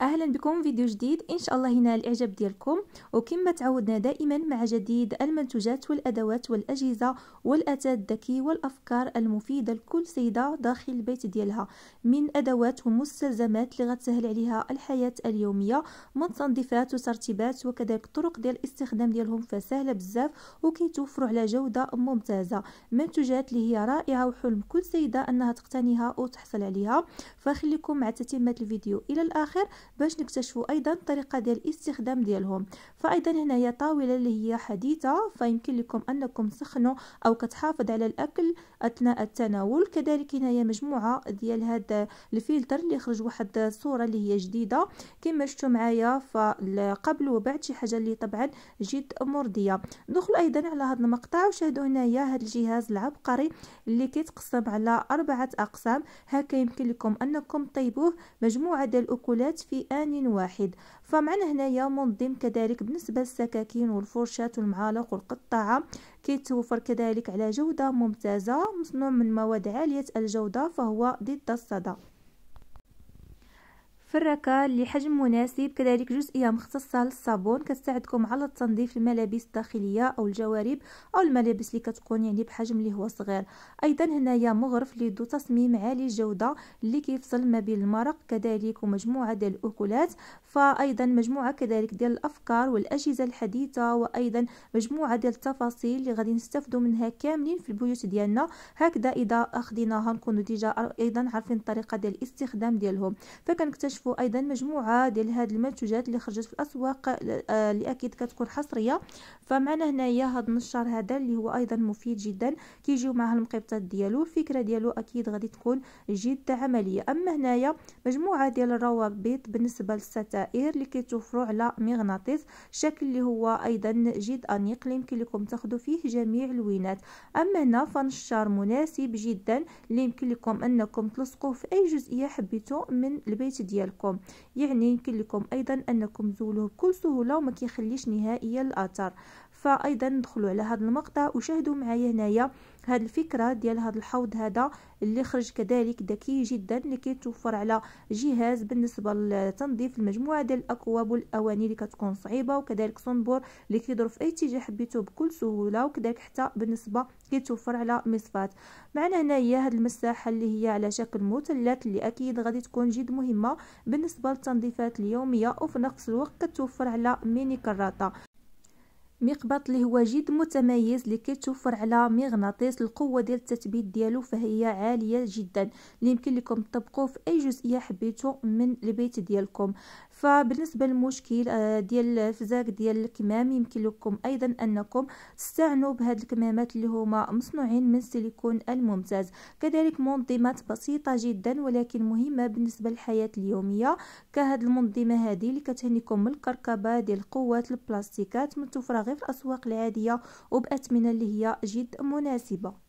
اهلا بكم فيديو جديد ان شاء الله ينال الاعجاب ديالكم وكما تعودنا دائما مع جديد المنتوجات والادوات والاجهزه والاتى الذكي والافكار المفيده لكل سيده داخل البيت ديالها من ادوات ومستلزمات اللي غتسهل عليها الحياه اليوميه من تنظيفات وترتيبات وكذلك طرق ديال الاستخدام ديالهم فسهله بزاف وكيتوفروا على جوده ممتازه منتوجات اللي هي رائعه وحلم كل سيده انها تقتنيها وتحصل عليها فخليكم مع تتمه الفيديو الى الاخر باش نكتشفوا ايضا الطريقه ديال الاستخدام ديالهم فايضا هنايا طاوله اللي هي حديثه فيمكن لكم انكم تسخنوا او كتحافظ على الاكل اثناء التناول كذلك هنايا مجموعه ديال هذا الفلتر اللي خرج واحد الصوره اللي هي جديده كما شفتوا معايا فقبل وبعد شي حاجه اللي طبعا جد مرضيه دخلوا ايضا على هذا المقطع وشاهدوا هنايا هذا الجهاز العبقري اللي كيتقسم على اربعه اقسام هكا يمكن لكم انكم طيبوه مجموعه ديال الاكلات في آن واحد فمعنا هنايا منظم كذلك بالنسبة للسكاكين والفرشاة والمعالق والقطاعة كيتوفر كذلك على جودة ممتازة مصنوع من مواد عالية الجودة فهو ضد الصدى فركة لحجم مناسب كذلك جزئية مختصة للصابون كتساعدكم على تنظيف الملابس الداخلية أو الجوارب أو الملابس اللي كتكون يعني بحجم اللي هو صغير أيضا هنايا مغرف اللي ذو تصميم عالي الجودة اللي كيفصل ما بين المرق كذلك ومجموعة ديال الأكلات فأيضا مجموعة كذلك ديال الأفكار والأجهزة الحديثة وأيضا مجموعة ديال التفاصيل اللي غادي نستافدوا منها كاملين في البيوت ديالنا هكذا إذا أخديناها نكونوا ديجا أيضا عارفين الطريقة ديال الاستخدام ديالهم فكنكتشف كنكتشفوا ايضا مجموعه ديال هاد المنتوجات اللي خرجت في الاسواق اللي آه، اكيد كتكون حصريه فمعنا هنايا هاد النشار هذا اللي هو ايضا مفيد جدا كيجيو معاه المقبطات ديالو الفكره ديالو اكيد غادي تكون جد عمليه اما هنايا مجموعه ديال الروابط بالنسبه للستائر اللي كيتوفروا على مغناطيس شكل اللي هو ايضا جد انيق اللي يمكن لكم تاخذوا فيه جميع الوينات اما هنا فنشار مناسب جدا اللي يمكن لكم انكم تلصقوه في اي جزئيه حبيتو من البيت ديالكم ديالكم يعني يمكن لكم ايضا انكم تزولوه بكل سهوله وما كيخليش نهائيا الاثر فايضا ندخلوا على هذا المقطع وشاهدوا معايا هنايا هاد الفكره ديال هذا الحوض هذا اللي خرج كذلك ذكي جدا اللي كيتوفر على جهاز بالنسبه لتنظيف المجموعه ديال الاكواب والاواني اللي كتكون صعيبه وكذلك صنبور اللي كيدور في اي اتجاه حبيتو بكل سهوله وكذلك حتى بالنسبه كيتوفر على مصفات معنا هنايا هاد المساحه اللي هي على شكل مثلث اللي اكيد غادي تكون جد مهمه بالنسبه للتنظيفات اليوميه وفي نفس الوقت كتوفر على ميني كراطه مقبط اللي هو جد متميز اللي كيتوفر على مغناطيس القوه ديال التثبيت ديالو فهي عاليه جدا اللي يمكن لكم تطبقوه في اي جزئيه حبيتو من البيت ديالكم فبالنسبه للمشكل آه، ديال الفزاك ديال الكمام يمكن لكم ايضا انكم تستعنوا بهاد الكمامات اللي هما مصنوعين من السيليكون الممتاز كذلك منظمات بسيطه جدا ولكن مهمه بالنسبه للحياه اليوميه كهاد المنظمه هذه اللي كتهنيكم من الكركبه ديال القوات البلاستيكات متوفره غير في الاسواق العاديه وباثمنه اللي هي جد مناسبه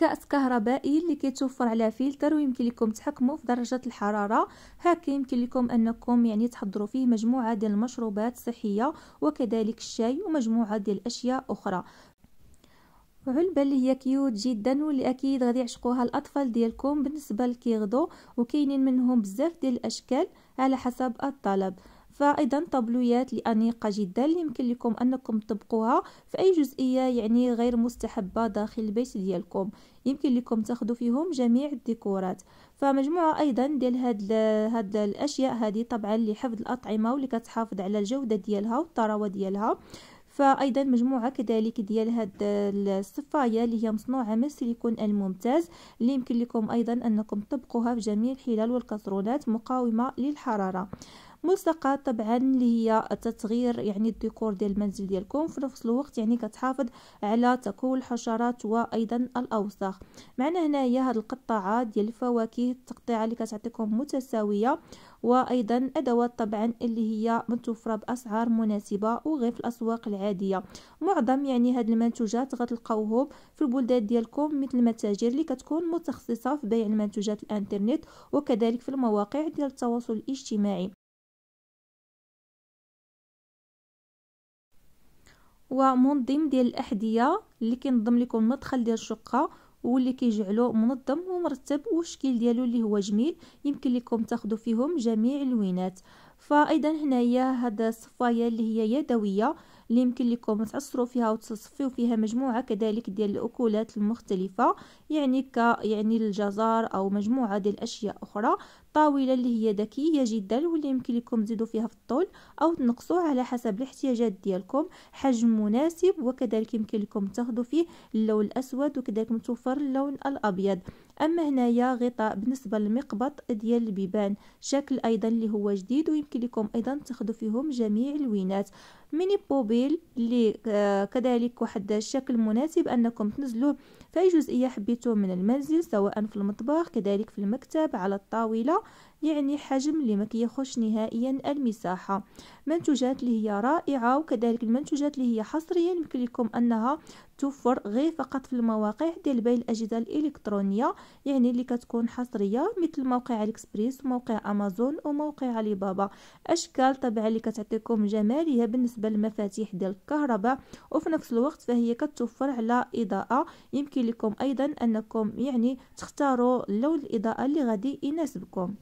كأس كهربائي اللي كيتوفر على فلتر ويمكن لكم تحكموا في درجة الحرارة هكا يمكن لكم أنكم يعني تحضروا فيه مجموعة ديال المشروبات الصحية وكذلك الشاي ومجموعة ديال الأشياء أخرى علبة اللي هي كيوت جدا واللي اكيد غادي يعشقوها الاطفال ديالكم بالنسبه لكيغدو وكاينين منهم بزاف ديال الاشكال على حسب الطلب فايضا طبلويات لانيقه جدا يمكن لكم انكم تطبقوها في اي جزئيه يعني غير مستحبه داخل البيت ديالكم يمكن لكم تاخذوا فيهم جميع الديكورات فمجموعه ايضا ديال هاد هاد الاشياء هذه طبعا لحفظ الاطعمه واللي كتحافظ على الجوده ديالها والطراوه ديالها فايضا مجموعه كذلك ديال هاد الصفايه اللي هي مصنوعه من السيليكون الممتاز اللي يمكن لكم ايضا انكم تطبقوها في جميع الحلال والكسرونات مقاومه للحراره ملصقه طبعا اللي هي التطغير يعني الديكور ديال المنزل ديالكم في نفس الوقت يعني كتحافظ على تكون الحشرات وايضا الاوساخ معنا هنايا هاد القطاعات ديال الفواكه التقطيعه اللي كتعطيكم متساويه وايضا ادوات طبعا اللي هي متوفره باسعار مناسبه وغير في الاسواق العاديه معظم يعني هاد المنتوجات غتلقاوهم في البلدان ديالكم مثل المتاجر اللي كتكون متخصصه في بيع المنتوجات الانترنت وكذلك في المواقع ديال التواصل الاجتماعي ومنظم ديال الاحذيه اللي كينظم لكم المدخل ديال الشقه واللي كيجعلو منظم ومرتب والشكل ديالو اللي هو جميل يمكن لكم تاخذوا فيهم جميع اللوينات فايضا هنايا هاد الصفايه اللي هي يدويه اللي يمكن لكم تعصروا فيها وتصفيو فيها مجموعه كذلك ديال الاكولات المختلفه يعني ك يعني الجزر او مجموعه ديال الاشياء اخرى طاوله اللي هي ذكيه جدا واللي يمكن لكم تزيدوا فيها في الطول او تنقصوا على حسب الاحتياجات ديالكم حجم مناسب وكذلك يمكن لكم تاخذوا فيه اللون الاسود وكذلك متوفر اللون الابيض اما هنايا غطاء بالنسبه للمقبط ديال البيبان شكل ايضا اللي هو جديد ويمكن لكم ايضا تاخذوا فيهم جميع الوينات ميني بوبيل اللي آه، كذلك واحد الشكل مناسب انكم تنزلوه في جزئيه حبيتوه من المنزل سواء في المطبخ كذلك في المكتب على الطاوله يعني حجم اللي ما كيخش نهائيا المساحه منتوجات اللي هي رائعه وكذلك المنتوجات اللي هي حصريا يمكن لكم انها توفر غير فقط في المواقع ديال بيع الاجهزه الالكترونيه يعني اللي كتكون حصريه مثل موقع الاكسبريس وموقع امازون وموقع علي بابا اشكال طبعا اللي كتعطيكم جماليه بالنسبه للمفاتيح ديال الكهرباء وفي نفس الوقت فهي كتوفر على اضاءه يمكن لكم ايضا انكم يعني تختاروا لون الاضاءه اللي غادي يناسبكم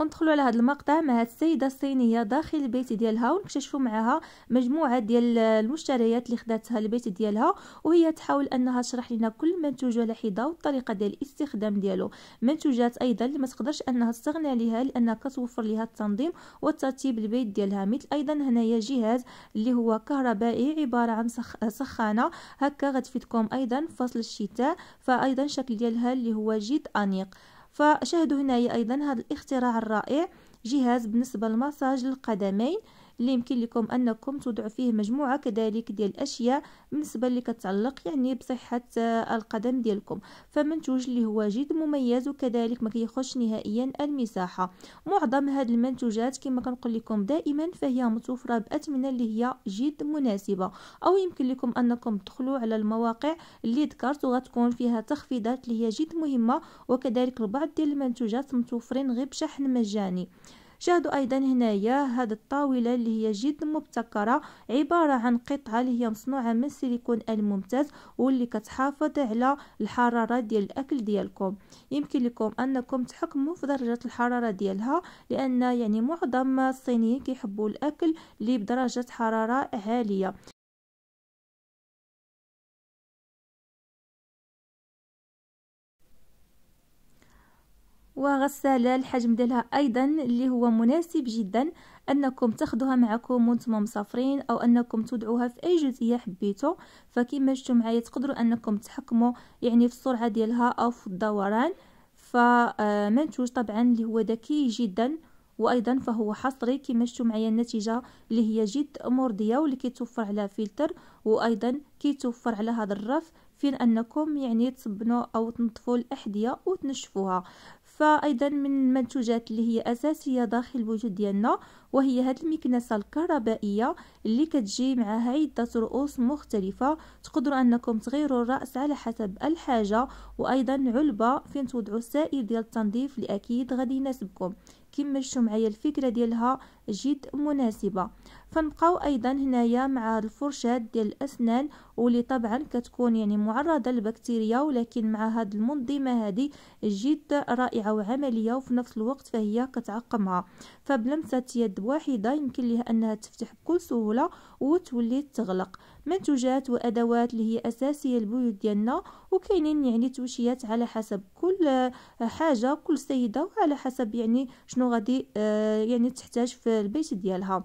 وندخلوا على هذا المقطع مع السيده الصينيه داخل البيت ديالها ونكتشفوا معها مجموعه ديال المشتريات اللي خداتها البيت ديالها وهي تحاول انها تشرح لنا كل منتوج على حده والطريقه ديال الاستخدام ديالو منتوجات ايضا اللي ما تقدرش انها تستغنى عليها لانها كتوفر لها التنظيم والترتيب البيت ديالها مثل ايضا هنايا جهاز اللي هو كهربائي عباره عن سخ... سخانه هكا غتفيدكم ايضا فصل الشتاء فايضا شكل ديالها اللي هو جد انيق فشاهدوا هنايا أيضا هذا الاختراع الرائع جهاز بالنسبة لمساج للقدمين اللي يمكن لكم انكم توضعوا فيه مجموعه كذلك ديال الاشياء بالنسبه اللي كتعلق يعني بصحه آه، القدم ديالكم فمنتوج اللي هو جد مميز وكذلك ما كيخش نهائيا المساحه معظم هاد المنتوجات كما كنقول لكم دائما فهي متوفره باثمنه اللي هي جد مناسبه او يمكن لكم انكم تدخلوا على المواقع اللي ذكرت وغتكون فيها تخفيضات اللي هي جد مهمه وكذلك البعض ديال المنتوجات متوفرين غير بشحن مجاني شاهدوا أيضا هنايا هاد الطاولة اللي هي جد مبتكرة عبارة عن قطعة اللي هي مصنوعة من السيليكون الممتاز واللي كتحافظ على الحرارة ديال الأكل ديالكم يمكن لكم أنكم تحكموا في درجة الحرارة ديالها لأن يعني معظم الصينيين كيحبوا الأكل اللي بدرجة حرارة عالية وغسالة الحجم ديالها أيضا اللي هو مناسب جدا أنكم تاخدوها معكم وانتم مسافرين أو أنكم تودعوها في أي جزية حبيتو فكما شتو معايا تقدروا أنكم تحكموا يعني في السرعة ديالها أو في الدوران فمنتوج آه، طبعا اللي هو ذكي جدا وايضا فهو حصري كما شتو معايا النتيجه اللي هي جد مرضيه واللي كيتوفر على فلتر وايضا كيتوفر على هذا الرف فين انكم يعني تصبنوا او تنظفوا الاحذيه وتنشفوها فايضا من المنتوجات اللي هي اساسيه داخل الوجود ديالنا وهي هاد المكنسه الكهربائيه اللي كتجي معها عده رؤوس مختلفه تقدروا انكم تغيروا الراس على حسب الحاجه وايضا علبه فين توضعوا السائل ديال التنظيف اللي اكيد غادي يناسبكم كملتوا معايا الفكره ديالها جد مناسبه فنبقاو ايضا هنايا مع الفرشاه ديال الاسنان واللي طبعا كتكون يعني معرضه للبكتيريا ولكن مع هاد المنظمه هذه جد رائعه وعمليه وفي نفس الوقت فهي كتعقمها فبلمسه يد واحده يمكن لها انها تفتح بكل سهوله وتولي تغلق منتوجات وادوات اللي هي اساسيه للبيوت ديالنا وكاينين يعني توشيات على حسب كل آه، حاجه كل سيده وعلى حسب يعني شنو غادي آه، يعني تحتاج في البيت ديالها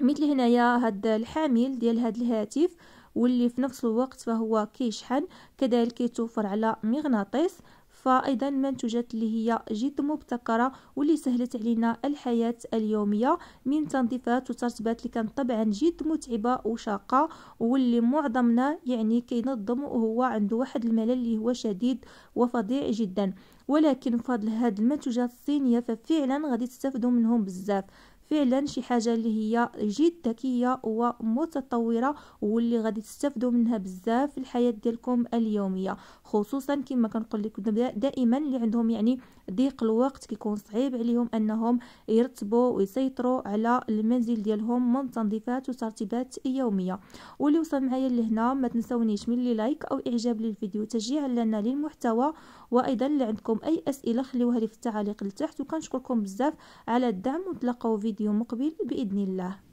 مثل هنايا هاد الحامل ديال هاد الهاتف واللي في نفس الوقت فهو كيشحن كذلك كيتوفر على مغناطيس فأيضا منتجات اللي هي جد مبتكرة واللي سهلت علينا الحياة اليومية من تنظيفات وترتيبات اللي كانت طبعا جد متعبة وشاقة واللي معظمنا يعني كينظم وهو عنده واحد الملل اللي هو شديد وفظيع جدا ولكن بفضل هاد المنتوجات الصينية ففعلا غادي تستافدوا منهم بزاف فعلا شي حاجه اللي هي جد ذكيه ومتطوره واللي غادي تستفدوا منها بزاف في الحياه ديالكم اليوميه خصوصا كما كنقول لكم دائما اللي عندهم يعني ضيق الوقت كيكون صعيب عليهم انهم يرتبوا ويسيطروا على المنزل ديالهم من تنظيفات وترتيبات يوميه واللي وصل معايا لهنا ما تنسونيش من لايك او اعجاب للفيديو تشجيعا لنا للمحتوى وايضا اللي عندكم اي اسئله خليوها لي في التعليق لتحت وكنشكركم بزاف على الدعم ونتلاقاو فيديو فيديو مقبل بإذن الله